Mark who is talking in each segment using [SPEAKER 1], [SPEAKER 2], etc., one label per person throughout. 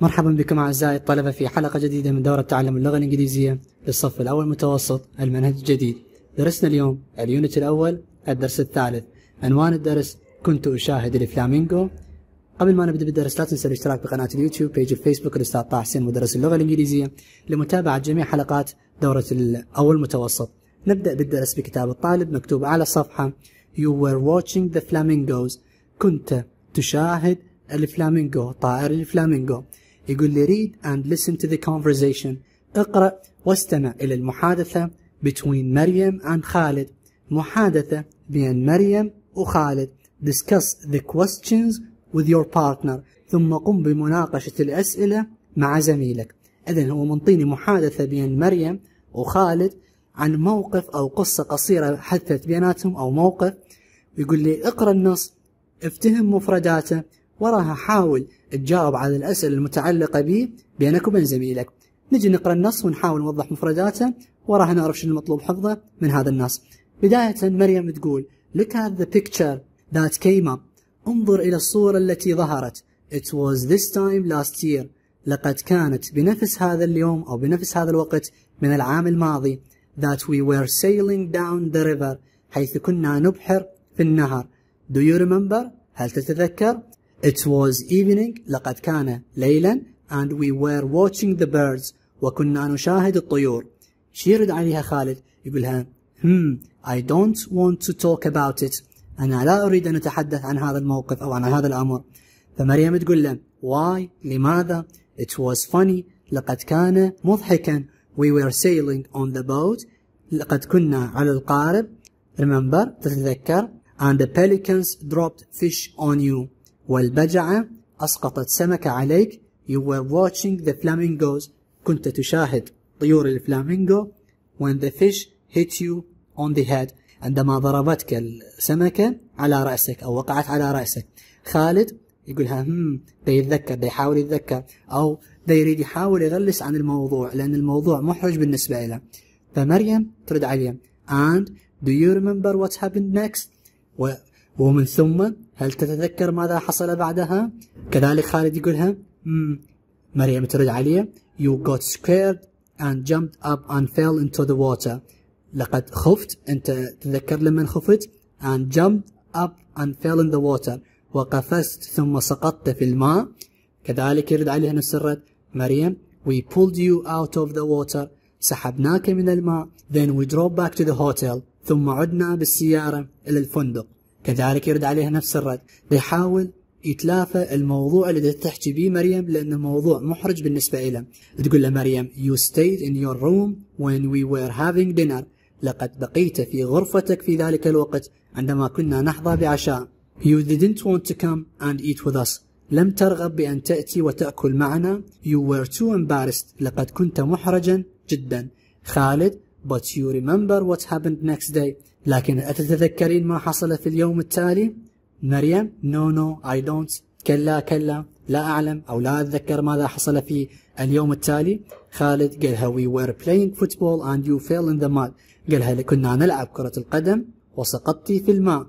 [SPEAKER 1] مرحبا بكم أعزائي الطلبة في حلقة جديدة من دورة تعلم اللغة الإنجليزية للصف الأول متوسط المنهج الجديد درسنا اليوم اليونت الأول الدرس الثالث عنوان الدرس كنت أشاهد الفلامينغو قبل ما نبدأ بالدرس لا تنسى الاشتراك بقناة اليوتيوب بيج الفيسبوك الأستاذ طه حسين مدرس اللغة الإنجليزية لمتابعة جميع حلقات دورة الأول متوسط نبدأ بالدرس بكتاب الطالب مكتوب على الصفحة You were watching the flamingos كنت تشاهد الفلامينغو طائر الفلامينغو يقول لي read and listen to the conversation اقرأ واستمع إلى المحادثة between مريم and خالد محادثة بين مريم وخالد discuss the questions with your partner ثم قم بمناقشة الأسئلة مع زميلك إذا هو منطيني محادثة بين مريم وخالد عن موقف أو قصة قصيرة حدثت بيناتهم أو موقف يقول لي اقرأ النص افتهم مفرداته وراها حاول تجاوب على الأسئلة المتعلقة به بينك وبين زميلك نجي نقرأ النص ونحاول نوضح مفرداته وراها نعرف شنو المطلوب حفظه من هذا النص بداية مريم تقول Look at the picture that came up انظر إلى الصورة التي ظهرت It was this time last year لقد كانت بنفس هذا اليوم أو بنفس هذا الوقت من العام الماضي that we were sailing down the river حيث كنا نبحر في النهر Do you remember؟ هل تتذكر؟ It was evening لقد كان ليلا and we were watching the birds وكنا نشاهد الطيور شي يرد عليها خالد يقولها hmm I don't want to talk about it أنا لا أريد أن أتحدث عن هذا الموقف أو عن هذا الأمر فمريم تقول له why لماذا it was funny لقد كان مضحكا we were sailing on the boat لقد كنا على القارب remember تتذكر and the pelicans dropped fish on you والبجعة أسقطت سمكة عليك You were watching the flamingos كنت تشاهد طيور الفلامينغو When the fish hit you on the head عندما ضربتك السمكة على رأسك أو وقعت على رأسك خالد يقولها هم بيتذكر بيحاول يتذكر أو بيريد يحاول يغلس عن الموضوع لأن الموضوع محرج بالنسبة له فمريم ترد عليه and do you remember what happened next ومن ثم هل تتذكر ماذا حصل بعدها؟ كذلك خالد يقولها مريم ترد عليه You got scared and jumped up and fell into the water لقد خفت أنت تذكر لما خفت and jumped up and fell in the water وقفزت ثم سقطت في الماء كذلك يرد عليها نفس الرد مريم We pulled you out of the water سحبناك من الماء then we drove back to the hotel ثم عدنا بالسيارة إلى الفندق كذلك يرد عليها نفس الرد بيحاول يتلافى الموضوع اللي تحكي بيه مريم لانه موضوع محرج بالنسبه له تقول له مريم you stayed in your room when we were having dinner لقد بقيت في غرفتك في ذلك الوقت عندما كنا نحظى بعشاء You didn't want to come and eat with us لم ترغب بأن تأتي وتأكل معنا You were too embarrassed لقد كنت محرجا جدا خالد But you remember what happened next day لكن أتتذكرين ما حصل في اليوم التالي؟ مريم نو نو اي دونت كلا كلا لا أعلم أو لا أتذكر ماذا حصل في اليوم التالي خالد قالها we were فوتبول اند يو فيل ان ذا ماد قال قالها كنا نلعب كرة القدم وسقطت في الماء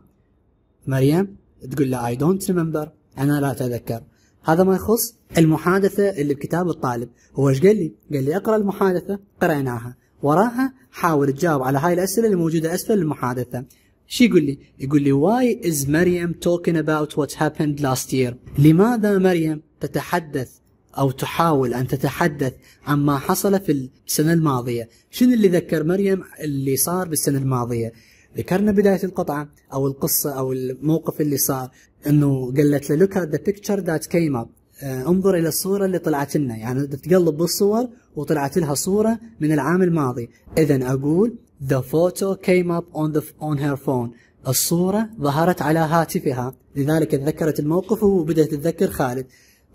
[SPEAKER 1] مريم تقول له اي دونت ريمبر أنا لا أتذكر هذا ما يخص المحادثة اللي بكتاب الطالب هو ايش قال لي؟ قال لي اقرأ المحادثة قرأناها وراها حاول تجاوب على هاي الاسئله اللي موجوده اسفل المحادثه شو يقول لي؟ يقول لي why is مريم talking about what happened last year؟ لماذا مريم تتحدث أو تحاول أن تتحدث عما حصل في السنة الماضية شنو اللي ذكر مريم اللي صار بالسنة الماضية ذكرنا بداية القطعة أو القصة أو الموقف اللي صار أنه قالت له look at the picture that came up آه، انظر الى الصوره اللي طلعت لنا يعني تقلب بالصور وطلعت لها صوره من العام الماضي اذا اقول the photo came up on the on her phone الصورة ظهرت على هاتفها لذلك تذكرت الموقف وبدأت تتذكر خالد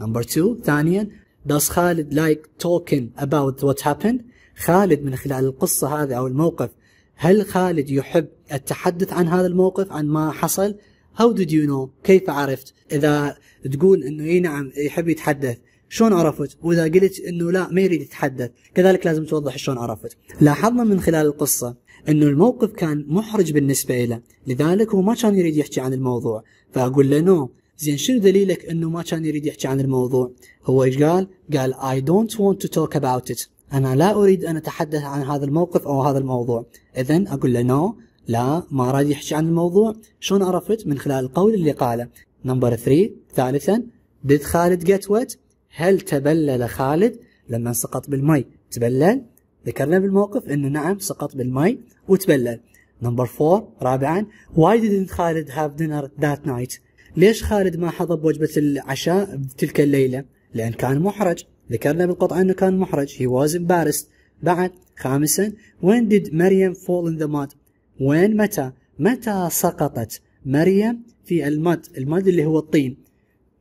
[SPEAKER 1] نمبر 2 ثانيا does خالد لايك توكن اباوت وات هابند خالد من خلال القصة هذه أو الموقف هل خالد يحب التحدث عن هذا الموقف عن ما حصل هاو ديد يو نو كيف عرفت اذا تقول انه اي نعم يحب يتحدث شلون عرفت واذا قلت انه لا ما يريد يتحدث كذلك لازم توضح شلون عرفت لاحظنا من خلال القصه انه الموقف كان محرج بالنسبه له لذلك هو ما كان يريد يحكي عن الموضوع فاقول له نو زين شنو دليلك انه ما كان يريد يحكي عن الموضوع هو ايش قال قال اي don't want to talk about it أنا لا أريد أن أتحدث عن هذا الموقف أو هذا الموضوع إذا أقول له نو لا ما راد يحكي عن الموضوع شلون عرفت من خلال القول اللي قاله نمبر 3 ثالثا did خالد get wet هل تبلل خالد لما سقط بالمي تبلل ذكرنا بالموقف انه نعم سقط بالمي وتبلل نمبر 4 رابعا why didn't خالد have dinner that night ليش خالد ما حضر وجبة العشاء تلك الليلة لأن كان محرج ذكرنا بالقطعة أنه كان محرج he was embarrassed بعد خامسا when did Maryam fall in the mud وين متى متى سقطت مريم في المد المد اللي هو الطين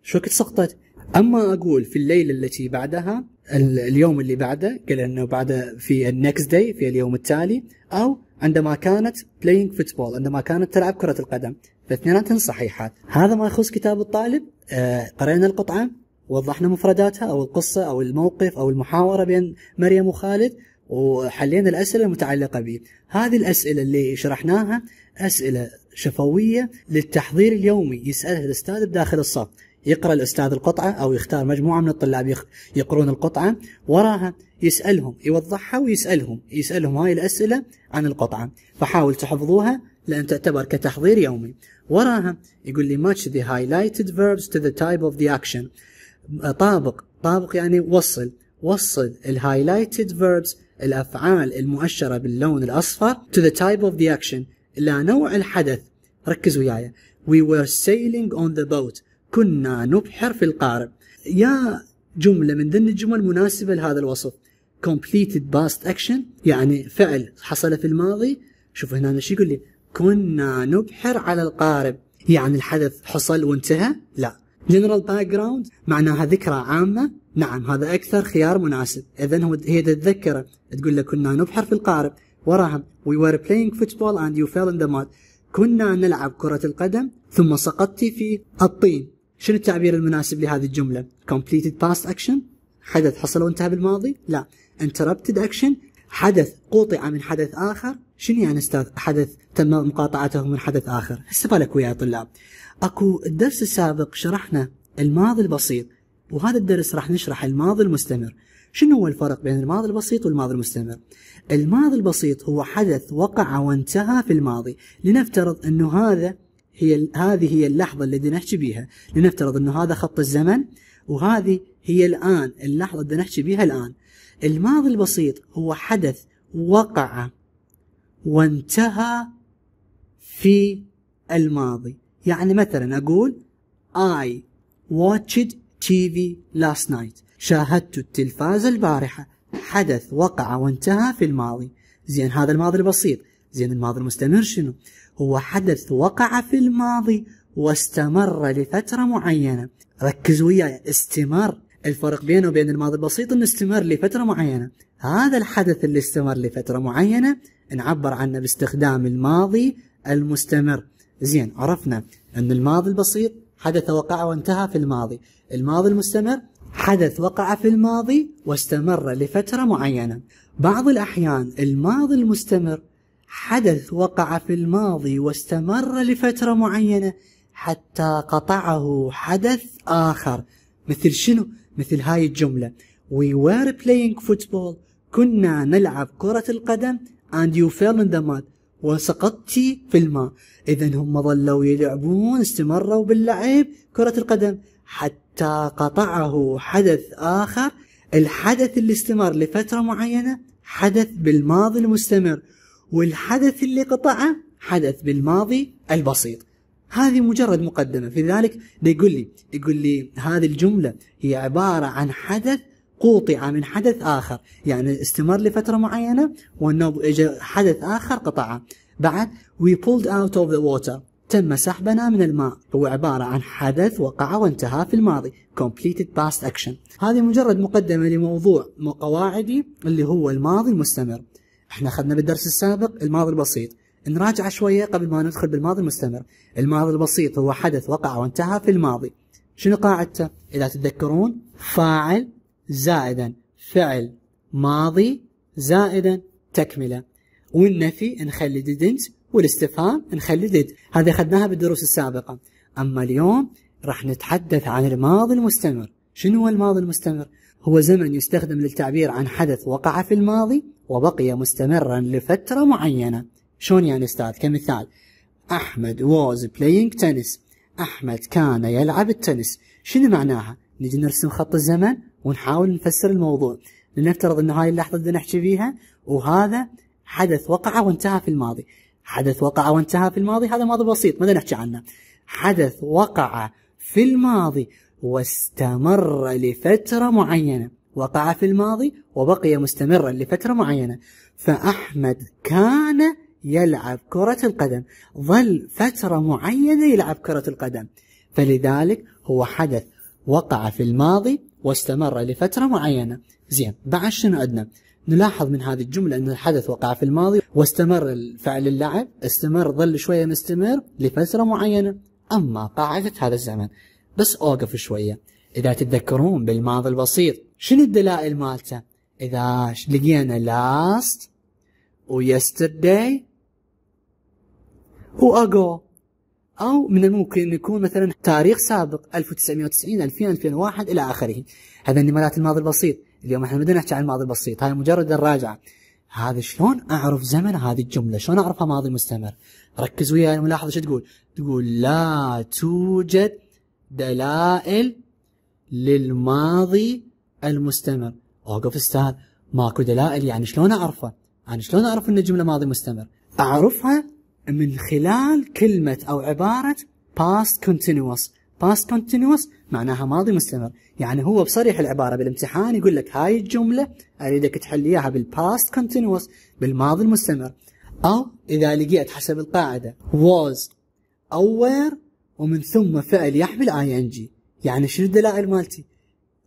[SPEAKER 1] شو وقت سقطت اما اقول في الليله التي بعدها اليوم اللي بعده قال انه بعد في النكست داي في اليوم التالي او عندما كانت بلاينج فوتبول عندما كانت تلعب كره القدم فاثنيناتهم صحيحات هذا ما يخص كتاب الطالب آه، قرأنا القطعه وضحنا مفرداتها او القصه او الموقف او المحاوره بين مريم وخالد وحلينا الأسئلة المتعلقة به هذه الأسئلة اللي شرحناها أسئلة شفوية للتحضير اليومي يسألها الأستاذ بداخل الصف يقرأ الأستاذ القطعة أو يختار مجموعة من الطلاب يقرون القطعة وراها يسألهم يوضحها ويسألهم يسألهم هاي الأسئلة عن القطعة فحاول تحفظوها لأن تعتبر كتحضير يومي وراها يقول لي match the highlighted verbs to the type of the action طابق طابق يعني وصل وصل الهايلايتد فيربز الأفعال المؤشرة باللون الأصفر to the type of the action إلى نوع الحدث ركز وياي we were sailing on the boat كنا نبحر في القارب يا جملة من ضمن الجمل مناسبة لهذا الوصف completed past action يعني فعل حصل في الماضي شوف هنا ايش يقول لي كنا نبحر على القارب يعني الحدث حصل وانتهى لا general background معناها ذكرى عامة نعم هذا أكثر خيار مناسب إذا هو هي تتذكره تقول له كنا نبحر في القارب وراهم we were playing football and you fell in the mud كنا نلعب كرة القدم ثم سقطت في الطين شنو التعبير المناسب لهذه الجملة completed past action حدث حصل وانتهى بالماضي لا interrupted action حدث قوطع من حدث آخر شنو يعني استاذ حدث تم مقاطعته من حدث آخر هسه بالك ويا طلاب اكو الدرس السابق شرحنا الماضي البسيط وهذا الدرس راح نشرح الماضي المستمر شنو هو الفرق بين الماضي البسيط والماضي المستمر الماضي البسيط هو حدث وقع وانتهى في الماضي لنفترض انه هذا هي هذه هي اللحظة التي نحكي بها لنفترض انه هذا خط الزمن وهذه هي الان اللحظة اللي نحكي بها الان الماضي البسيط هو حدث وقع وانتهى في الماضي يعني مثلا اقول I watched تي في لاست نايت شاهدت التلفاز البارحة حدث وقع وانتهى في الماضي زين هذا الماضي البسيط زين الماضي المستمر شنو هو حدث وقع في الماضي واستمر لفترة معينة ركز وياي استمر الفرق بينه وبين الماضي البسيط انه استمر لفترة معينة هذا الحدث اللي استمر لفترة معينة نعبر عنه باستخدام الماضي المستمر زين عرفنا ان الماضي البسيط حدث وقع وانتهى في الماضي الماضي المستمر حدث وقع في الماضي واستمر لفترة معينة بعض الأحيان الماضي المستمر حدث وقع في الماضي واستمر لفترة معينة حتى قطعه حدث آخر مثل شنو؟ مثل هاي الجملة We were playing football كنا نلعب كرة القدم and you fell in the mud وسقطت في الماء إذا هم ظلوا يلعبون استمروا باللعب كرة القدم حتى قطعه حدث آخر الحدث اللي استمر لفترة معينة حدث بالماضي المستمر والحدث اللي قطعه حدث بالماضي البسيط هذه مجرد مقدمة في ذلك يقول لي يقول لي هذه الجملة هي عبارة عن حدث قوطع من حدث آخر يعني استمر لفترة معينة والنوب اجى حدث آخر قطعه بعد وي بولد اوت اوف ذا ووتر تم سحبنا من الماء هو عبارة عن حدث وقع وانتهى في الماضي completed past action هذه مجرد مقدمة لموضوع قواعدي اللي هو الماضي المستمر احنا اخذنا بالدرس السابق الماضي البسيط نراجع شوية قبل ما ندخل بالماضي المستمر الماضي البسيط هو حدث وقع وانتهى في الماضي شنو قاعدته إذا تتذكرون فاعل زائدا فعل ماضي زائدا تكملة والنفي نخلي didn't والاستفهام نخلي did هذه أخذناها بالدروس السابقة أما اليوم راح نتحدث عن الماضي المستمر شنو هو الماضي المستمر؟ هو زمن يستخدم للتعبير عن حدث وقع في الماضي وبقي مستمرا لفترة معينة شلون يعني استاذ كمثال أحمد was playing tennis أحمد كان يلعب التنس شنو معناها؟ نجي نرسم خط الزمن ونحاول نفسر الموضوع لنفترض أن هاي اللحظة بدنا نحكي فيها وهذا حدث وقع وانتهى في الماضي حدث وقع وانتهى في الماضي هذا ماضي بسيط ما نحكي عنه حدث وقع في الماضي واستمر لفترة معينة وقع في الماضي وبقي مستمرا لفترة معينة فأحمد كان يلعب كرة القدم ظل فترة معينة يلعب كرة القدم فلذلك هو حدث وقع في الماضي واستمر لفترة معينة زين بعد شنو عندنا نلاحظ من هذه الجملة أن الحدث وقع في الماضي واستمر الفعل اللعب استمر ظل شوية مستمر لفترة معينة أما قاعدة هذا الزمن بس أوقف شوية إذا تتذكرون بالماضي البسيط شنو الدلائل مالته إذا لقينا last و yesterday و ago أو من الممكن أن يكون مثلا تاريخ سابق 1990 2000 2001 إلى آخره هذا نمرات الماضي البسيط اليوم احنا بدنا نحكي عن الماضي البسيط هاي مجرد الراجعة هذا شلون أعرف زمن هذه الجملة شلون أعرفها ماضي مستمر ركز وياي الملاحظة شو تقول تقول لا توجد دلائل للماضي المستمر اوقف استاذ ماكو دلائل يعني شلون اعرفه؟ يعني شلون اعرف ان الجمله ماضي مستمر؟ اعرفها من خلال كلمة أو عبارة past continuous past continuous معناها ماضي مستمر يعني هو بصريح العبارة بالامتحان يقول لك هاي الجملة أريدك تحل إياها بالpast continuous بالماضي المستمر أو إذا لقيت حسب القاعدة was أو were ومن ثم فعل يحمل ing يعني شنو الدلائل مالتي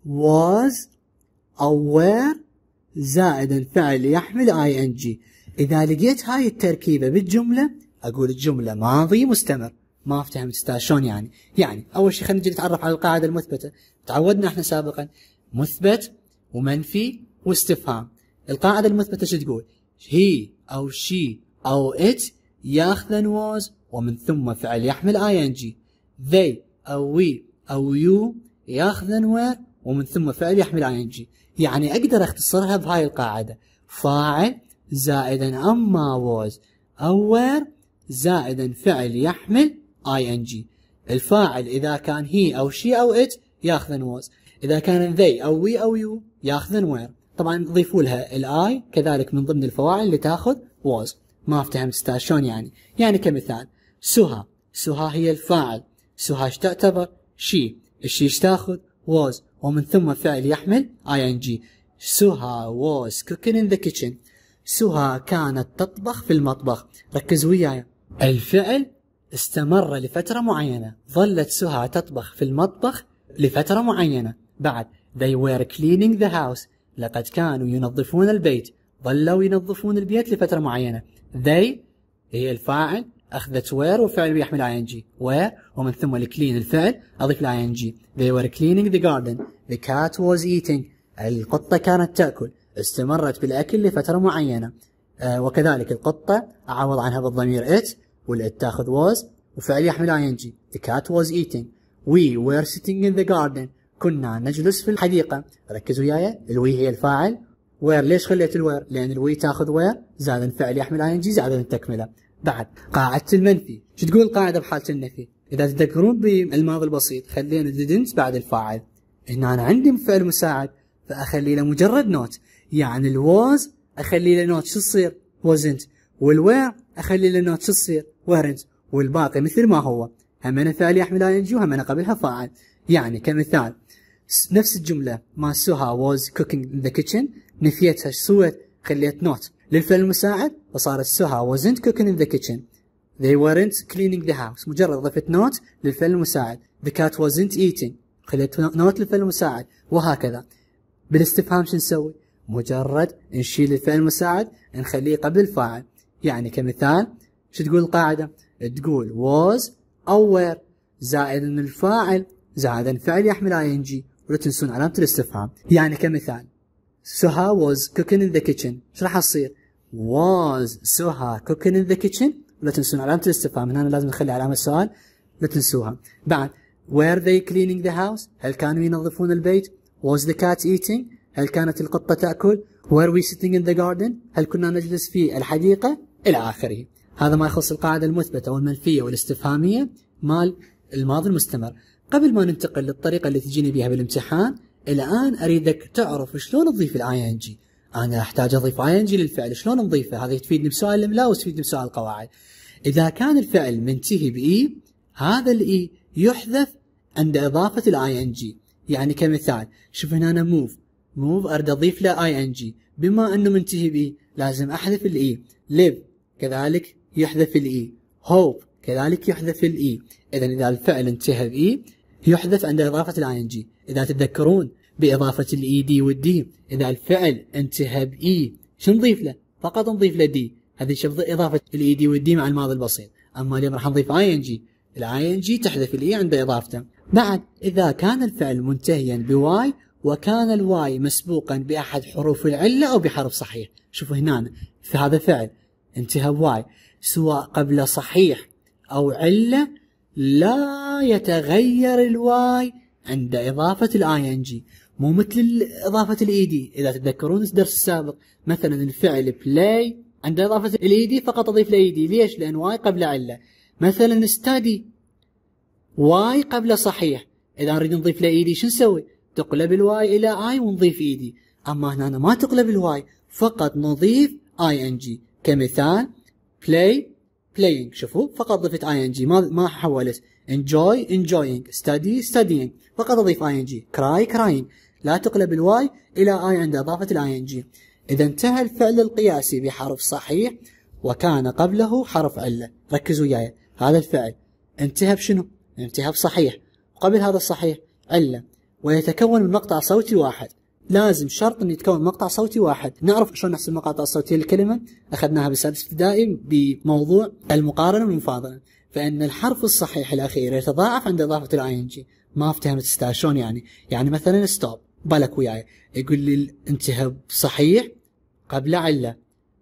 [SPEAKER 1] was أو were زائدا فعل يحمل ing إذا لقيت هاي التركيبة بالجملة اقول الجمله ماضي مستمر ما افتهمت استاذ شلون يعني؟ يعني اول شيء خلينا نجي نتعرف على القاعده المثبته تعودنا احنا سابقا مثبت ومنفي واستفهام القاعده المثبته شو تقول؟ هي او شي او ات ياخذن واز ومن ثم فعل يحمل اي ان جي ذي او وي او يو ياخذن وير ومن ثم فعل يحمل اي ان جي يعني اقدر اختصرها بهاي القاعده فاعل زائدا اما واز او وير زائدا فعل يحمل ing الفاعل إذا كان هي أو شي أو ات ياخذن was إذا كان they أو وي أو يو ياخذن وير طبعا ضيفوا لها الاي كذلك من ضمن الفواعل اللي تاخذ was ما افتهمت استاذ شلون يعني يعني كمثال سها سها هي الفاعل سها ايش تعتبر شي الشي ايش تاخذ was ومن ثم فعل يحمل ing سها was cooking in the kitchen سها كانت تطبخ في المطبخ ركز وياي الفعل استمر لفترة معينة ظلت سهى تطبخ في المطبخ لفترة معينة بعد they were cleaning the house لقد كانوا ينظفون البيت ظلوا ينظفون البيت لفترة معينة they هي الفاعل أخذت وير وفعل يحمل ing وير ومن ثم الكلين الفعل أضيف إن ing they were cleaning the garden the cat was eating القطة كانت تأكل استمرت بالأكل لفترة معينة آه، وكذلك القطة أعوض عنها بالضمير it والات تاخذ was وفعل يحمل ing the cat was eating we were sitting in the garden كنا نجلس في الحديقة ركزوا وياي الوي هي الفاعل وير ليش خليت الوير لأن الوي تاخذ وير زائد الفعل يحمل ing زائد التكملة بعد قاعدة المنفي شو تقول القاعدة بحالة النفي إذا تذكرون بالماضي البسيط خلينا didn't بعد الفاعل هنا أنا عندي فعل مساعد فأخلي له مجرد نوت يعني الواز أخلي له نوت شو تصير wasn't والوير أخلي له نوت شو تصير وهرنج والباقي مثل ما هو همنا الثاني يحمل اي ان جي وهمنا قبلها فاعل يعني كمثال نفس الجمله ما سوها ووز كوكينج ان ذا كيتشن نفيتها ايش سويت؟ خليت نوت للفعل المساعد وصارت سوها wasn't cooking in the kitchen they weren't cleaning the house مجرد ضفت نوت للفعل المساعد the cat wasn't eating خليت نوت للفعل المساعد وهكذا بالاستفهام شو نسوي؟ مجرد نشيل الفعل المساعد نخليه قبل الفاعل يعني كمثال شو تقول القاعدة تقول was أو were زائد أن الفاعل زائد أن فعل يحمل جي ولا تنسون علامة الاستفهام يعني كمثال سها was cooking in the kitchen شو راح تصير was سها cooking in the kitchen ولا تنسون علامة الاستفهام هنا لازم نخلي علامة السؤال لا تنسوها بعد were they cleaning the house هل كانوا ينظفون البيت was the cat eating هل كانت القطة تأكل were we sitting in the garden هل كنا نجلس في الحديقة إلى آخره هذا ما يخص القاعدة المثبتة والمنفية والاستفهامية مال الماضي المستمر قبل ما ننتقل للطريقة اللي تجيني بها بالامتحان الآن أريدك تعرف شلون تضيف الاي ان جي أنا أحتاج أضيف اي ان جي للفعل شلون نضيفه هذا تفيدني بسؤال الإملاء وتفيدني بسؤال القواعد إذا كان الفعل منتهي بإي e، هذا الإي e يحذف عند إضافة الاي ان جي يعني كمثال شوف هنا أنا موف موف أريد أضيف له اي ان جي بما أنه منتهي بإي e، لازم أحذف الإي ليف كذلك يحذف الإي e. هوب كذلك يحذف الإي e. إذا إذا الفعل انتهى بإي e، يحذف عند إضافة الآي إن جي إذا تتذكرون بإضافة الإي دي والدي إذا الفعل انتهى بإي شو نضيف له؟ فقط نضيف له دي هذه شوف إضافة الإي دي والدي مع الماضي البسيط أما اليوم راح نضيف آي إن جي الآي إن جي تحذف الإي عند إضافته بعد إذا كان الفعل منتهيا بواي وكان الواي مسبوقا بأحد حروف العلة أو بحرف صحيح شوفوا هنا فهذا فعل انتهى بواي سواء قبل صحيح أو علة لا يتغير الواي عند إضافة الاي ان جي مو مثل إضافة الاي دي إذا تتذكرون الدرس السابق مثلا الفعل بلاي عند إضافة الاي دي فقط أضيف الاي دي ليش؟ لأن واي قبل علة مثلا ستادي واي قبل صحيح إذا نريد نضيف له اي دي شو نسوي؟ تقلب الواي إلى اي ونضيف اي دي أما هنا ما تقلب الواي فقط نضيف اي ان جي كمثال بلاي playing شوفوا فقط ضفت اي ان جي ما ما حولت enjoy enjoying study studying فقط اضيف اي ان جي cry crying لا تقلب الواي الى اي عند اضافه الاي ان جي اذا انتهى الفعل القياسي بحرف صحيح وكان قبله حرف عله ركزوا وياي هذا الفعل انتهى بشنو انتهى بصحيح وقبل هذا الصحيح عله ويتكون من مقطع صوتي واحد لازم شرط أن يتكون مقطع صوتي واحد نعرف شلون نحسب المقاطع الصوتية للكلمة أخذناها بالسادس ابتدائي بموضوع المقارنة والمفاضلة فإن الحرف الصحيح الأخير يتضاعف عند إضافة الاي ان جي ما افتهمت استاذ شلون يعني يعني مثلا ستوب بالك وياي يقول لي الانتهاء صحيح قبل علة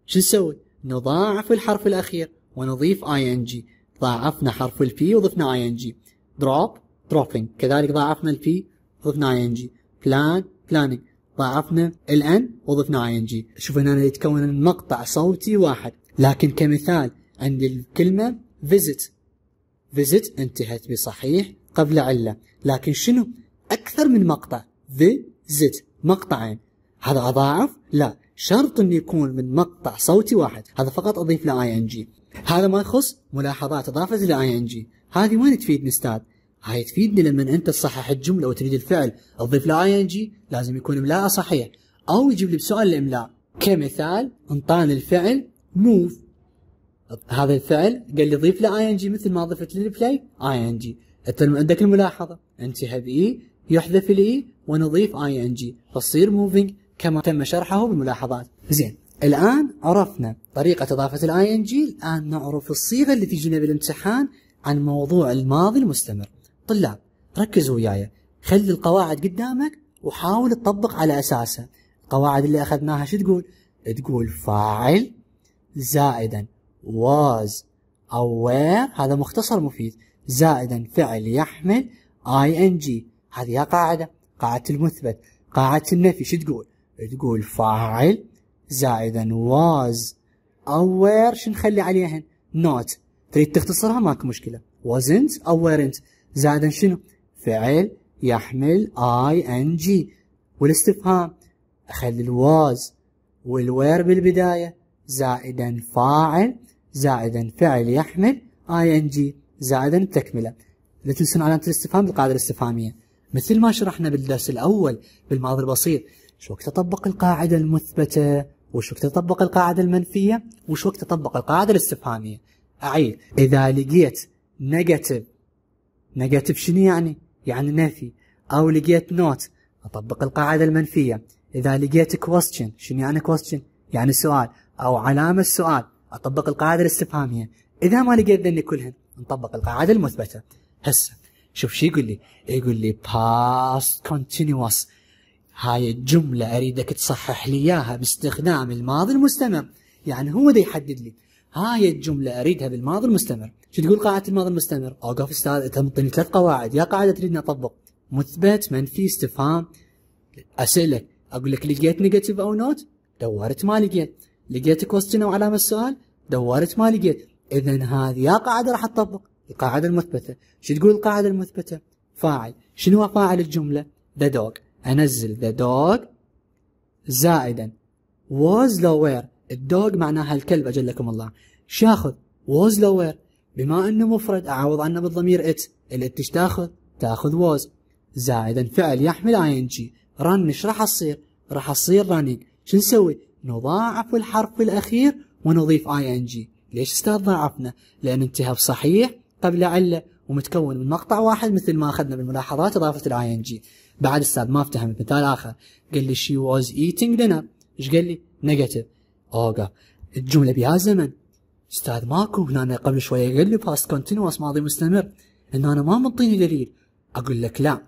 [SPEAKER 1] شو نسوي؟ نضاعف الحرف الأخير ونضيف اي ان جي ضاعفنا حرف الفي وضفنا اي ان جي دروب دروبينج كذلك ضاعفنا الفي وضفنا اي ان جي بلان بلانينج ضاعفنا الان وضفنا اي ان جي شوف هنا يتكون مقطع صوتي واحد لكن كمثال عند الكلمه فيزت فيزت انتهت بصحيح قبل عله لكن شنو اكثر من مقطع فيزت مقطعين هذا اضاعف لا شرط انه يكون من مقطع صوتي واحد هذا فقط اضيف له اي ان جي هذا ما يخص ملاحظات اضافت لاي ان جي هذه وين تفيد استاذ هاي تفيدني لما انت تصحح الجمله وتريد الفعل تضيف له اي ان جي لازم يكون املاءه صحيح او يجيب لي بسؤال الاملاء كمثال انطاني الفعل موف هذا الفعل قال لي ضيف له اي ان جي مثل ما ضفت لي البلاي اي ان جي انت عندك الملاحظه انتهى بي e، يحذف الاي e ونضيف اي ان جي فتصير موفينج كما تم شرحه بالملاحظات زين الان عرفنا طريقه اضافه الاي ان جي الان نعرف الصيغه اللي تجينا بالامتحان عن موضوع الماضي المستمر طلاب ركزوا وياي خلي القواعد قدامك وحاول تطبق على اساسها القواعد اللي اخذناها شو تقول تقول فاعل زائدا was aware هذا مختصر مفيد زائدا فعل يحمل اي ان جي هذه قاعدة قاعدة المثبت قاعدة النفي شو تقول تقول فاعل زائدا was aware شو نخلي عليهن not تريد تختصرها ماكو مشكلة wasn't weren't زائدا شنو فعل يحمل اي ان جي والاستفهام اخلي الواز والوير بالبداية زائدا فاعل زائدا فعل يحمل اي ان جي زائدا التكمله لا تنسون علامة الاستفهام بالقاعدة الاستفهامية مثل ما شرحنا بالدرس الأول بالماضي البسيط شو وقت تطبق القاعدة المثبتة وش وقت تطبق القاعدة المنفية وش وقت تطبق القاعدة الاستفهامية أعيد إذا لقيت نيجاتيف نيجاتيف شنو يعني؟ يعني نفي أو لقيت نوت أطبق القاعدة المنفية إذا لقيت question شنو يعني question؟ يعني سؤال أو علامة السؤال أطبق القاعدة الاستفهامية إذا ما لقيت ذني كلهن نطبق القاعدة المثبتة هسه شوف شو يقول لي يقول لي past continuous هاي الجملة أريدك تصحح لي إياها باستخدام الماضي المستمر يعني هو ده يحدد لي هاي الجملة أريدها بالماضي المستمر شو تقول قاعدة الماضي المستمر؟ أوقف أستاذ أنت مطيني ثلاث قواعد يا قاعدة تريدني أطبق مثبت منفي استفهام أسئلة أقول لك لقيت نيجاتيف أو نوت؟ دورت ما لقيت لقيت كوستشن أو علامة سؤال؟ دورت ما لقيت إذا هذه يا قاعدة راح تطبق القاعدة المثبتة شو تقول القاعدة المثبتة؟ فاعل شنو فاعل الجملة؟ ذا دوغ أنزل ذا دوغ زائدا was وير الدوغ معناها الكلب أجلكم الله شاخذ was وير بما أنه مفرد أعوض عنه بالضمير إت الإت إيش تاخذ؟ تاخذ ووز زائدا فعل يحمل اي ان جي رن ايش راح تصير؟ راح تصير رننج شو نسوي؟ نضاعف الحرف الأخير ونضيف اي ان جي ليش استاذ ضاعفنا؟ لأن انتهاب صحيح قبل علة ومتكون من مقطع واحد مثل ما أخذنا بالملاحظات إضافة الاي ان جي بعد استاذ ما افتهمت مثال آخر قال لي شي ووز ايتينج دينر ايش قال لي؟ نيجاتيف اوقف الجملة بها زمن استاذ ماكو هنا قبل شويه قال لي فاست كونتينوس ماضي مستمر ان انا ما منطيني دليل اقول لك لا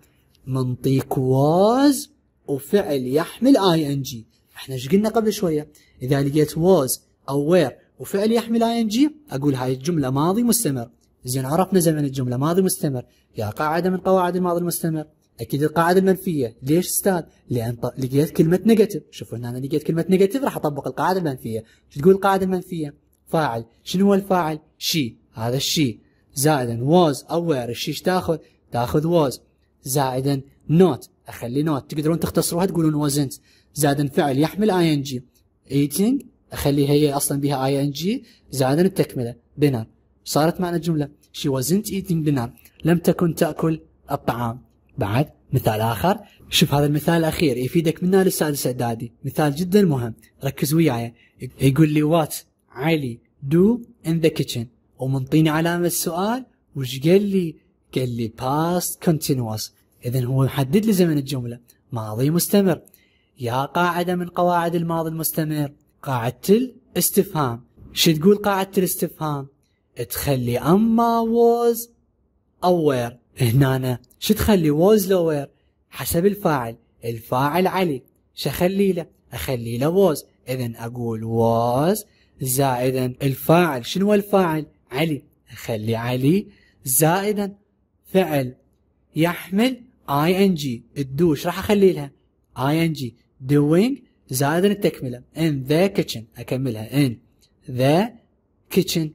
[SPEAKER 1] منطيك واز وفعل يحمل اي ان جي احنا ايش قلنا قبل شويه اذا لقيت واز او وير وفعل يحمل اي ان جي اقول هاي الجمله ماضي مستمر زين عرفنا زمن الجمله ماضي مستمر يا قاعده من قواعد الماضي المستمر اكيد القاعده المنفيه ليش استاذ لان لقيت كلمه نيجاتيف شوفوا هنا انا لقيت كلمه نيجاتيف راح اطبق القاعده المنفيه شو تقول القاعده المنفيه فاعل شنو هو الفاعل شي هذا الشي زائدا was aware الشي ايش تاخذ تاخذ was زائدا not اخلي not تقدرون تختصروها تقولون wasn't زائدا فعل يحمل ing eating اخليها هي اصلا بها ing زائدا التكمله dinner صارت معنا جمله she wasn't eating dinner لم تكن تاكل الطعام بعد مثال اخر شوف هذا المثال الاخير يفيدك منه للسادس اعدادي مثال جدا مهم ركز وياي يقول لي وات علي دو ان ذا كيتشن ومنطيني علامة السؤال وش قال لي؟ قال لي باست كونتينوس إذا هو محدد لي زمن الجملة ماضي مستمر يا قاعدة من قواعد الماضي المستمر قاعدة الاستفهام شو تقول قاعدة الاستفهام؟ تخلي أما ووز اوير هنا شو تخلي ووز لو وير؟ حسب الفاعل الفاعل علي شو أخلي له؟ أخلي له ووز إذا أقول was زائدا الفاعل شنو هو الفاعل علي خلي علي زائدا فعل يحمل اي ان جي الدو ايش راح اخلي لها اي ان جي doing زائدا التكمله in the kitchen اكملها in the kitchen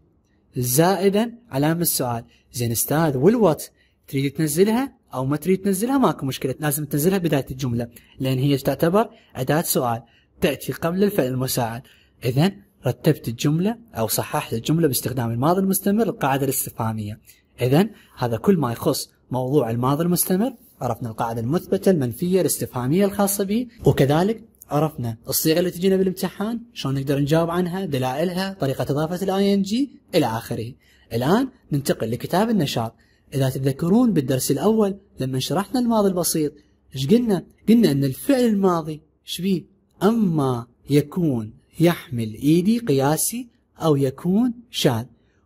[SPEAKER 1] زائدا علامه السؤال زين استاذ والوات تريد تنزلها او ما تريد تنزلها ماكو مشكله لازم تنزلها بدايه الجمله لان هي تعتبر اداه سؤال تاتي قبل الفعل المساعد اذا رتبت الجملة أو صححت الجملة باستخدام الماضي المستمر القاعدة الاستفهامية إذا هذا كل ما يخص موضوع الماضي المستمر عرفنا القاعدة المثبتة المنفية الاستفهامية الخاصة به وكذلك عرفنا الصيغة اللي تجينا بالامتحان شلون نقدر نجاوب عنها دلائلها طريقة إضافة الاي ان جي إلى آخره الآن ننتقل لكتاب النشاط إذا تتذكرون بالدرس الأول لما شرحنا الماضي البسيط ايش قلنا؟ قلنا أن الفعل الماضي ايش بيه؟ أما يكون يحمل ايدي قياسي او يكون شاذ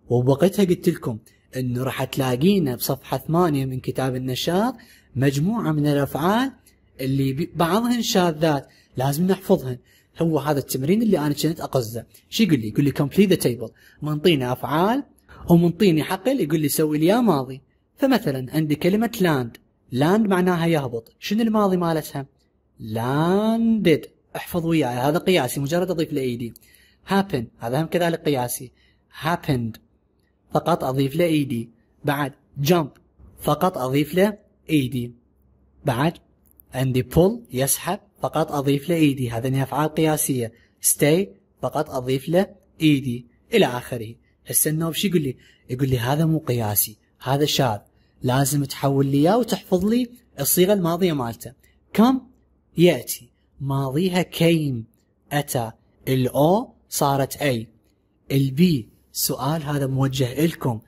[SPEAKER 1] وبوقتها قلت لكم انه راح تلاقينا بصفحه ثمانية من كتاب النشاط مجموعه من الافعال اللي بعضهن شاذات لازم نحفظهن هو هذا التمرين اللي انا كنت اقصده شو يقول لي يقول لي كومبليت ذا تيبل منطيني افعال ومنطيني حقل يقول لي سوي لي ماضي فمثلا عندي كلمه لاند لاند معناها يهبط شنو الماضي مالتها لاندد احفظ وياي هذا قياسي مجرد اضيف له ايدي هابن هذا هم كذلك قياسي هابند فقط اضيف له ايدي بعد جمب فقط اضيف له ايدي بعد عندي بول يسحب فقط اضيف له ايدي هذه يعني افعال قياسيه ستي فقط اضيف له ايدي الى اخره هسه النوب شو يقول لي؟ يقول لي هذا مو قياسي هذا شاذ لازم تحول لي اياه وتحفظ لي الصيغه الماضيه مالته كم ياتي ماضيها كيم أتى الأو صارت أي البي سؤال هذا موجه لكم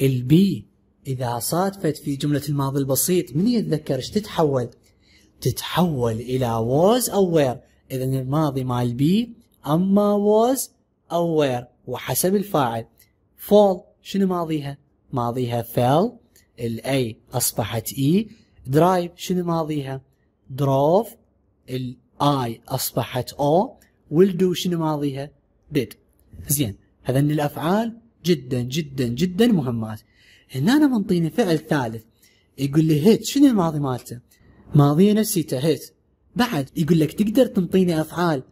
[SPEAKER 1] البي إذا صادفت في جملة الماضي البسيط من يتذكر ايش تتحول تتحول إلى was أو where إذا الماضي مال بي أما was أو where وحسب الفاعل fall شنو ماضيها ماضيها fell الاي أصبحت إي e. درايف شنو ماضيها دروف I اصبحت O will do شنو ماضيها؟ did زين هذن الافعال جدا جدا جدا مهمات هنا أنا منطيني فعل ثالث يقول لي هيت شنو الماضي مالته؟ ماضيه نفسيته هيت بعد يقول لك تقدر تنطيني افعال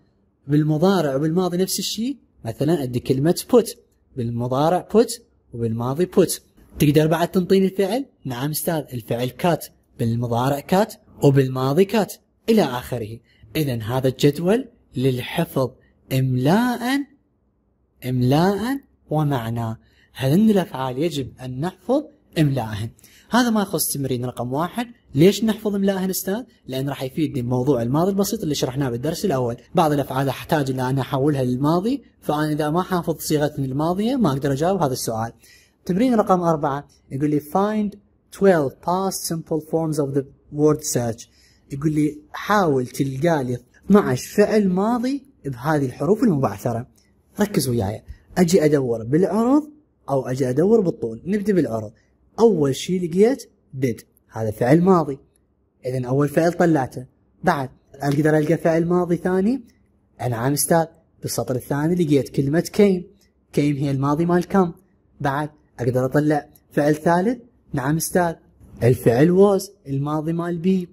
[SPEAKER 1] بالمضارع وبالماضي نفس الشيء مثلا ادي كلمه put بالمضارع put وبالماضي put تقدر بعد تنطيني الفعل؟ نعم استاذ الفعل كات بالمضارع كات وبالماضي كات الى اخره إذا هذا الجدول للحفظ إملاء إملاء ومعنى هذن الأفعال يجب أن نحفظ إملاءهن هذا ما يخص تمرين رقم واحد ليش نحفظ إملاءهن أستاذ؟ لأن راح يفيدني بموضوع الماضي البسيط اللي شرحناه بالدرس الأول بعض الأفعال أحتاج إلى أن أحولها للماضي فأنا إذا ما حافظ صيغتني الماضية ما أقدر أجاوب هذا السؤال تمرين رقم أربعة يقول لي find 12 past simple forms of the word search يقول لي حاول تلقى لي 12 فعل ماضي بهذه الحروف المبعثره ركز وياي اجي ادور بالعرض او اجي ادور بالطول نبدا بالعرض اول شيء لقيت ديد هذا فعل ماضي اذا اول فعل طلعته بعد اقدر القى فعل ماضي ثاني نعم استاذ بالسطر الثاني لقيت كلمه كيم كيم هي الماضي مال كم بعد اقدر اطلع فعل ثالث نعم استاذ الفعل ووز الماضي مال بي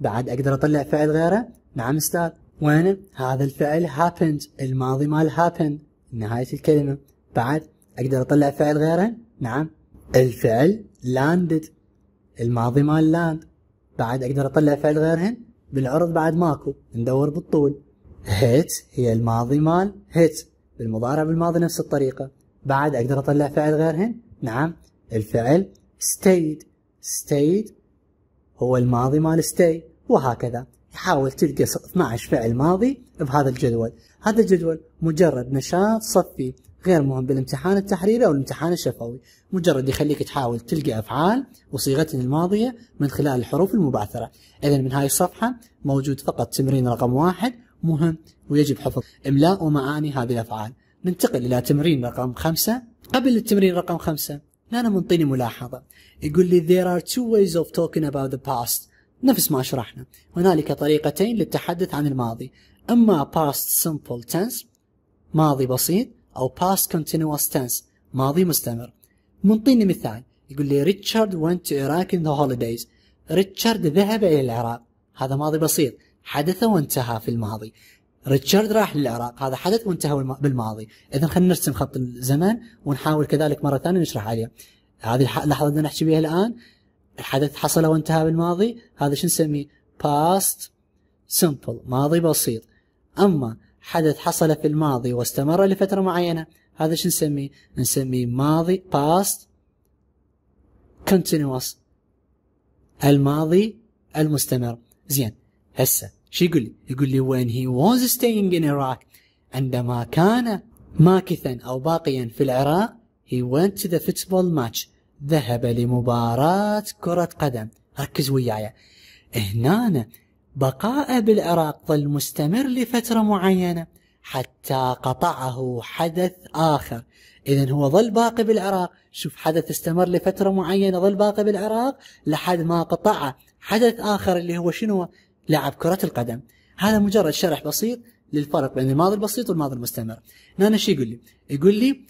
[SPEAKER 1] بعد أقدر أطلع فعل غيره نعم أستاذ وين هذا الفعل happened الماضي مال happen نهاية الكلمة بعد أقدر أطلع فعل غيره نعم الفعل landed الماضي مال land بعد أقدر أطلع فعل غيرهن بالعرض بعد ماكو ندور بالطول هيت هي الماضي مال هيت بالمضارع بالماضي نفس الطريقة بعد أقدر أطلع فعل غيرهن نعم الفعل stayed stayed هو الماضي مال stay وهكذا حاول تلقى 12 فعل ماضي بهذا الجدول هذا الجدول مجرد نشاط صفي غير مهم بالامتحان التحريري او الامتحان الشفوي مجرد يخليك تحاول تلقى افعال وصيغتها الماضيه من خلال الحروف المبعثره اذا من هاي الصفحه موجود فقط تمرين رقم واحد مهم ويجب حفظ املاء ومعاني هذه الافعال ننتقل الى تمرين رقم خمسة قبل التمرين رقم خمسة انا منطيني ملاحظة يقول لي there are two ways of talking about the past نفس ما شرحنا هنالك طريقتين للتحدث عن الماضي إما past simple tense ماضي بسيط أو past continuous tense ماضي مستمر منطيني مثال يقول لي ريتشارد went to Iraq in the holidays ريتشارد ذهب إلى العراق هذا ماضي بسيط حدث وانتهى في الماضي ريتشارد راح للعراق هذا حدث وانتهى بالماضي اذا خلينا نرسم خط الزمن ونحاول كذلك مره ثانيه نشرح عليه هذه اللحظه اللي نحكي بها الان الحدث حصل وانتهى بالماضي هذا شو نسميه باست سمبل ماضي بسيط اما حدث حصل في الماضي واستمر لفتره معينه هذا شو نسميه نسميه ماضي باست كونتينوس الماضي المستمر زين هسه شو يقول لي؟ يقول لي when he was staying in Iraq عندما كان ماكثا أو باقيا في العراق he went to the football match ذهب لمباراة كرة قدم ركز وياي هنا بقاء بالعراق ظل مستمر لفترة معينة حتى قطعه حدث آخر إذا هو ظل باقي بالعراق شوف حدث استمر لفترة معينة ظل باقي بالعراق لحد ما قطعه حدث آخر اللي هو شنو لعب كرة القدم هذا مجرد شرح بسيط للفرق بين الماضي البسيط والماضي المستمر نانا شو يقول لي يقول لي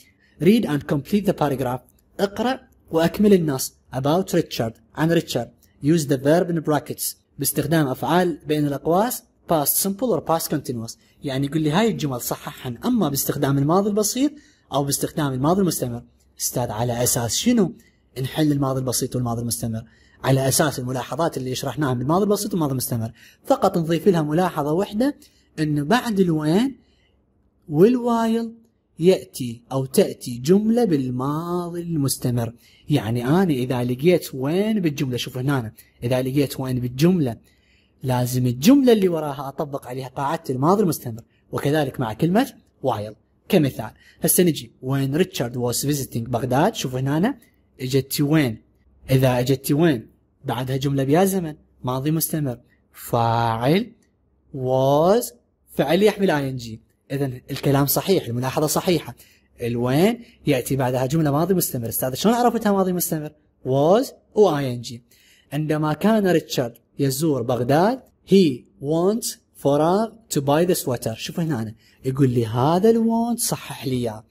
[SPEAKER 1] read and complete the paragraph اقرأ وأكمل النص about Richard عن ريتشارد use the verb in brackets باستخدام أفعال بين الأقواس past simple or past continuous يعني يقول لي هاي الجمل صححا أما باستخدام الماضي البسيط أو باستخدام الماضي المستمر استاذ على أساس شنو نحل الماضي البسيط والماضي المستمر على اساس الملاحظات اللي شرحناها من الماضي البسيط والماضي المستمر فقط نضيف لها ملاحظه واحده انه بعد الوين والوايل ياتي او تاتي جمله بالماضي المستمر يعني انا اذا لقيت وين بالجمله شوف هنا اذا لقيت وين بالجمله لازم الجمله اللي وراها اطبق عليها قاعده الماضي المستمر وكذلك مع كلمه وايل كمثال هسه نجي وين ريتشارد واز فيزيتنج بغداد شوف هنا اجت وين إذا أجدت وين بعدها جملة بيا زمن ماضي مستمر فاعل was فعل يحمل ing إذا الكلام صحيح الملاحظة صحيحة الوين يأتي بعدها جملة ماضي مستمر استاذ شلون عرفتها ماضي مستمر was و ing عندما كان ريتشارد يزور بغداد he wants فراغ to buy the sweater شوف هنا أنا يقول لي هذا الوانت صحح لي اياه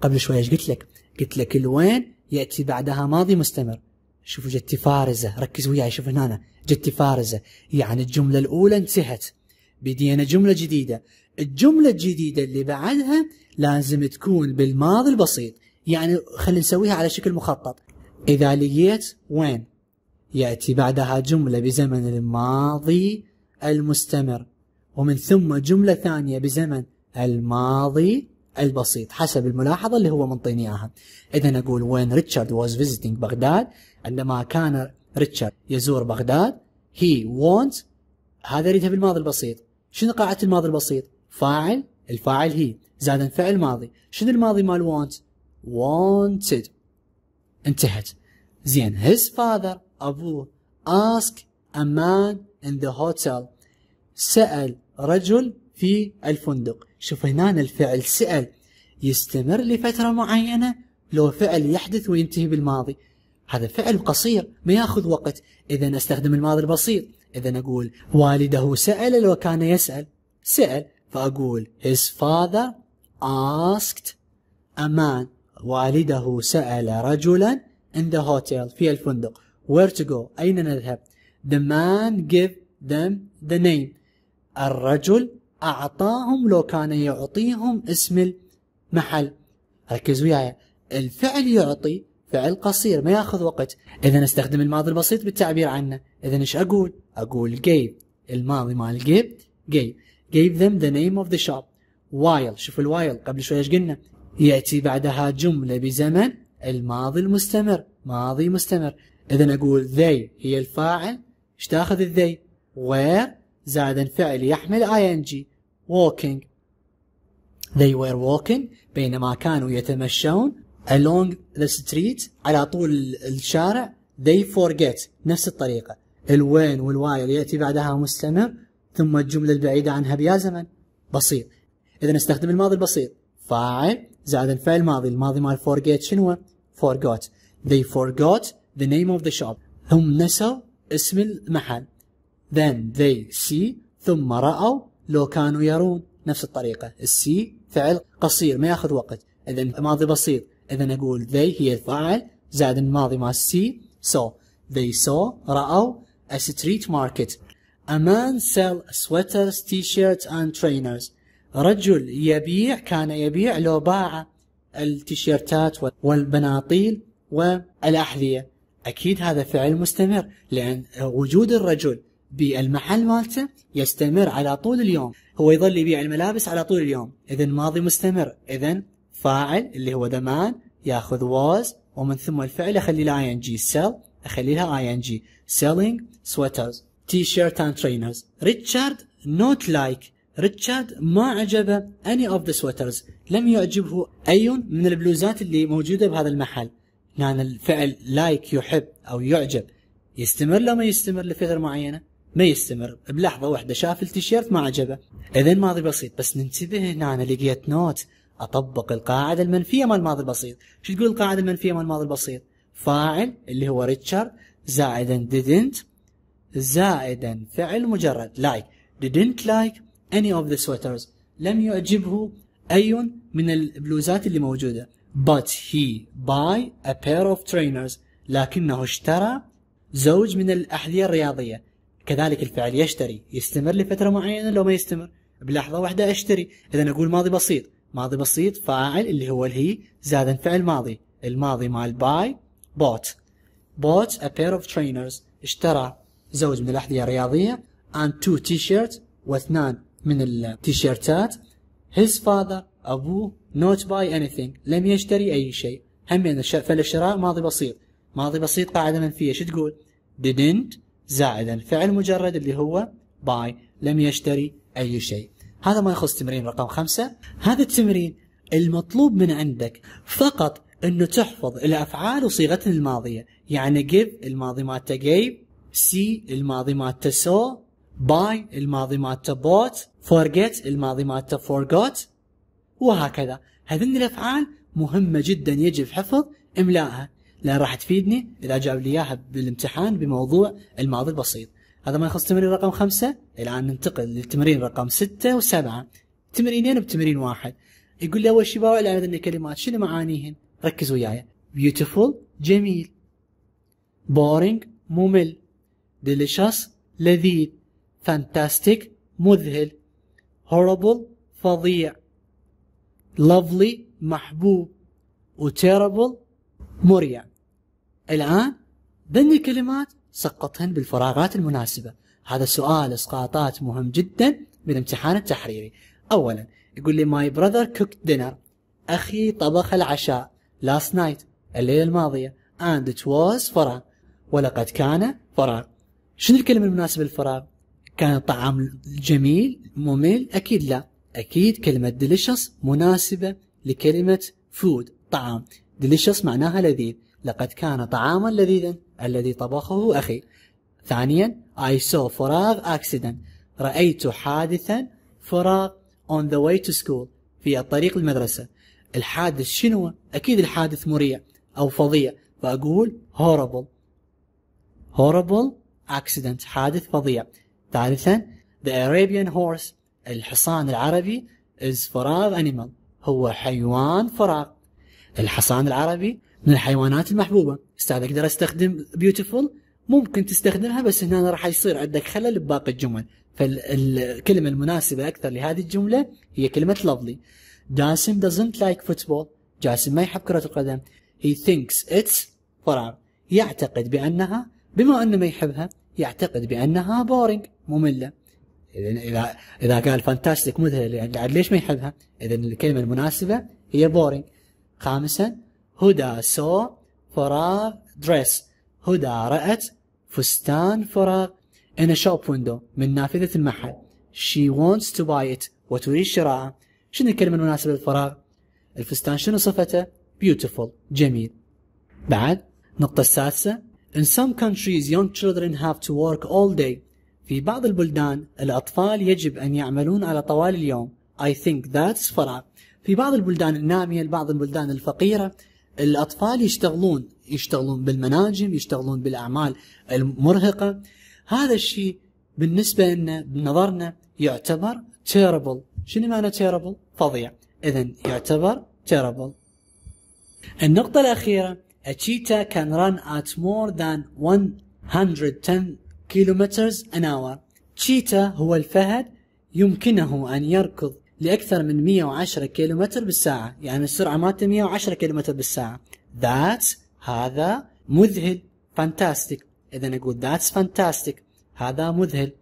[SPEAKER 1] قبل شوي ايش قلت لك قلت لك الوين يأتي بعدها ماضي مستمر شوفوا جتي فارزة ركز وياي شوف هنا جتي فارزة يعني الجملة الأولى انتهت بدينا جملة جديدة الجملة الجديدة اللي بعدها لازم تكون بالماضي البسيط يعني خلينا نسويها على شكل مخطط إذا لقيت وين يأتي بعدها جملة بزمن الماضي المستمر ومن ثم جملة ثانية بزمن الماضي البسيط حسب الملاحظة اللي هو منطيني إياها إذا أقول when Richard was visiting بغداد عندما كان ريتشارد يزور بغداد he wants هذا ريتها بالماضي البسيط شنو قاعدة الماضي البسيط فاعل الفاعل هي زاد فعل ماضي شنو الماضي مال want wanted انتهت زين his father أبوه ask a man in the hotel سأل رجل في الفندق شوف هنا الفعل سأل يستمر لفترة معينة لو فعل يحدث وينتهي بالماضي هذا فعل قصير ما ياخذ وقت اذا استخدم الماضي البسيط اذا اقول والده سأل لو كان يسأل سأل فاقول his father asked a man والده سأل رجلا in the hotel في الفندق where to go أين نذهب the man gave them the name الرجل أعطاهم لو كان يعطيهم اسم المحل ركز وياي الفعل يعطي فعل قصير ما ياخذ وقت إذا استخدم الماضي البسيط بالتعبير عنه إذا إيش أقول أقول gave الماضي مال جيب gave gave them the name of the shop while شوف الوايل قبل شوي ايش قلنا يأتي بعدها جملة بزمن الماضي المستمر ماضي مستمر إذا أقول they هي الفاعل ايش تاخذ الذي where زائد فعل يحمل ing walking they were walking بينما كانوا يتمشون along the street على طول الشارع they forget نفس الطريقة الوين والوايل يأتي بعدها مستمر ثم الجملة البعيدة عنها بيا زمن بسيط إذا نستخدم الماضي البسيط فاعل زائد الفعل الماضي الماضي مال forget شنو forgot they forgot the name of the shop هم نسوا اسم المحل then they see ثم رأوا لو كانوا يرون نفس الطريقة السي فعل قصير ما ياخذ وقت إذا ماضي بسيط إذا أقول they هي الفاعل زائد الماضي مع السي so they saw رأوا a street market a man sell sweaters t-shirts and trainers رجل يبيع كان يبيع لو باع التيشيرتات والبناطيل والأحذية أكيد هذا فعل مستمر لأن وجود الرجل بالمحل مالته يستمر على طول اليوم هو يظل يبيع الملابس على طول اليوم اذا ماضي مستمر اذا فاعل اللي هو ذا مان ياخذ was ومن ثم الفعل اخلي له ing sell اخلي لها ing selling sweaters t-shirt and trainers ريتشارد not like ريتشارد ما عجبه any of the sweaters لم يعجبه أي من البلوزات اللي موجودة بهذا المحل لأن يعني الفعل لايك like يحب أو يعجب يستمر لما يستمر لفترة معينة ما يستمر بلحظه واحده شاف التيشيرت ما عجبه اذا ماضي بسيط بس ننتبه هنا انا لقيت نوت اطبق القاعده المنفيه مال الماضي البسيط شو تقول القاعده المنفيه مال الماضي البسيط فاعل اللي هو ريتشارد زائدا didn't زائدا فعل مجرد like didn't like any of the sweaters لم يعجبه أي من البلوزات اللي موجودة but he buy a pair of trainers لكنه اشترى زوج من الأحذية الرياضية كذلك الفعل يشتري يستمر لفترة معينة لو ما يستمر بلحظة واحدة أشتري إذا أقول ماضي بسيط ماضي بسيط فاعل اللي هو الهي زاد فعل ماضي الماضي مال باي بوت بوت a pair of trainers اشترى زوج من الأحذية الرياضية and two t-shirts واثنان من التيشيرتات his father أبوه not buy anything لم يشتري أي شيء هم فعل الشراء ماضي بسيط ماضي بسيط قاعدة منفية شو تقول didn't زائدا فعل مجرد اللي هو باي لم يشتري أي شيء هذا ما يخص تمرين رقم خمسة هذا التمرين المطلوب من عندك فقط انه تحفظ الافعال وصيغتها الماضيه يعني give الماضي مالته gave سي الماضي مالته سو باي الماضي مالته bought فورجيت الماضي مالته forgot وهكذا هذين الافعال مهمه جدا يجب حفظ املائها لان راح تفيدني اذا جاب لي اياها بالامتحان بموضوع الماضي البسيط هذا ما يخص تمرين رقم خمسة الان ننتقل للتمرين رقم ستة وسبعة تمرينين بتمرين واحد يقول لي اول شيء باوع لان الكلمات شنو معانيهن ركز وياي beautiful جميل boring ممل delicious لذيذ fantastic مذهل horrible فظيع lovely محبوب وتيربل موريا الآن بني الكلمات سقطهن بالفراغات المناسبة هذا سؤال إسقاطات مهم جدا من امتحان التحريري أولا يقول لي ماي براذر كوك دينر أخي طبخ العشاء last night الليلة الماضية and it was فراغ ولقد كان فراغ شنو الكلمة المناسبة للفراغ؟ كان الطعام جميل ممل؟ أكيد لا أكيد كلمة delicious مناسبة لكلمة food طعام delicious معناها لذيذ لقد كان طعاما لذيذا الذي طبخه أخي ثانيا I saw فراغ accident رأيت حادثا فراغ on the way to school في الطريق المدرسة الحادث شنو أكيد الحادث مريع أو فظيع فأقول horrible horrible accident حادث فظيع ثالثا the Arabian horse الحصان العربي is فراغ animal هو حيوان فراغ الحصان العربي من الحيوانات المحبوبه استاذ اقدر استخدم بيوتيفول ممكن تستخدمها بس هنا راح يصير عندك خلل بباقي الجمل فالكلمه المناسبه اكثر لهذه الجمله هي كلمه لفظي جاسم doesn't like football جاسم ما يحب كره القدم he thinks it's فراغ يعتقد بانها بما انه ما يحبها يعتقد بانها بورينج ممله اذا اذا قال فانتاستيك مذهل يعني ليش ما يحبها؟ اذا الكلمه المناسبه هي بورينج خامسا هدى سو فراغ دريس هدى رأت فستان فراغ in a shop window من نافذة المحل she wants to buy it وتريد شراءه شنو الكلمة المناسبة للفراغ الفستان شنو صفته beautiful جميل بعد النقطة السادسة in some countries young children have to work all day في بعض البلدان الأطفال يجب أن يعملون على طوال اليوم I think that's فراغ في بعض البلدان النامية بعض البلدان الفقيرة الأطفال يشتغلون يشتغلون بالمناجم يشتغلون بالأعمال المرهقة هذا الشيء بالنسبة لنا بنظرنا يعتبر تيربل شنو معنى تيربل؟ فظيع إذا يعتبر تيربل النقطة الأخيرة A cheetah can run at more than 110 kilometers an hour. cheetah هو الفهد يمكنه أن يركض لأكثر من 110 كيلومتر بالساعة يعني السرعة مالته 110 كيلومتر بالساعة ذات هذا مذهل فانتاستيك إذا أقول ذاتس فانتاستيك هذا مذهل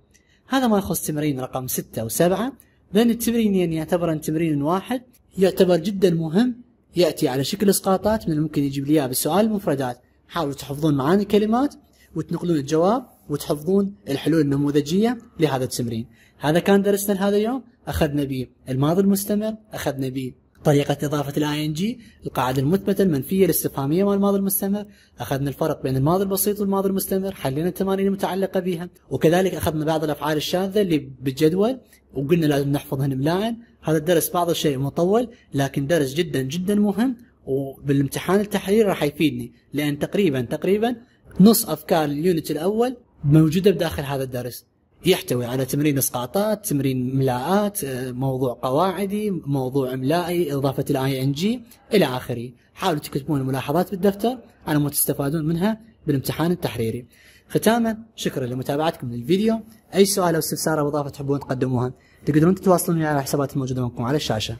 [SPEAKER 1] هذا ما يخص تمرين رقم 6 7 لأن التمرينين يعني يعتبر تمرين واحد يعتبر جدا مهم يأتي على شكل إسقاطات من الممكن يجيب لي بسؤال بالسؤال المفردات حاولوا تحفظون معاني الكلمات وتنقلون الجواب وتحفظون الحلول النموذجية لهذا التمرين هذا كان درسنا لهذا اليوم اخذنا به الماضي المستمر اخذنا به طريقة إضافة الاي ان جي القاعدة المثبتة المنفية الاستفهامية مال الماضي المستمر أخذنا الفرق بين الماضي البسيط والماضي المستمر حلينا التمارين المتعلقة بها وكذلك أخذنا بعض الأفعال الشاذة اللي بالجدول وقلنا لازم نحفظهن ملاعن هذا الدرس بعض الشيء مطول لكن درس جدا جدا مهم وبالامتحان التحرير راح يفيدني لأن تقريبا تقريبا نص أفكار اليونت الأول موجودة بداخل هذا الدرس يحتوي على تمرين اسقاطات تمرين ملاءات آه، موضوع قواعدي موضوع املائي اضافه الاي ان جي الى اخره حاولوا تكتبون الملاحظات بالدفتر على ما تستفادون منها بالامتحان التحريري ختاما شكرا لمتابعتكم للفيديو اي سؤال او استفسار او اضافه تحبون تقدموها تقدرون تتواصلون على الحسابات الموجوده معكم على الشاشه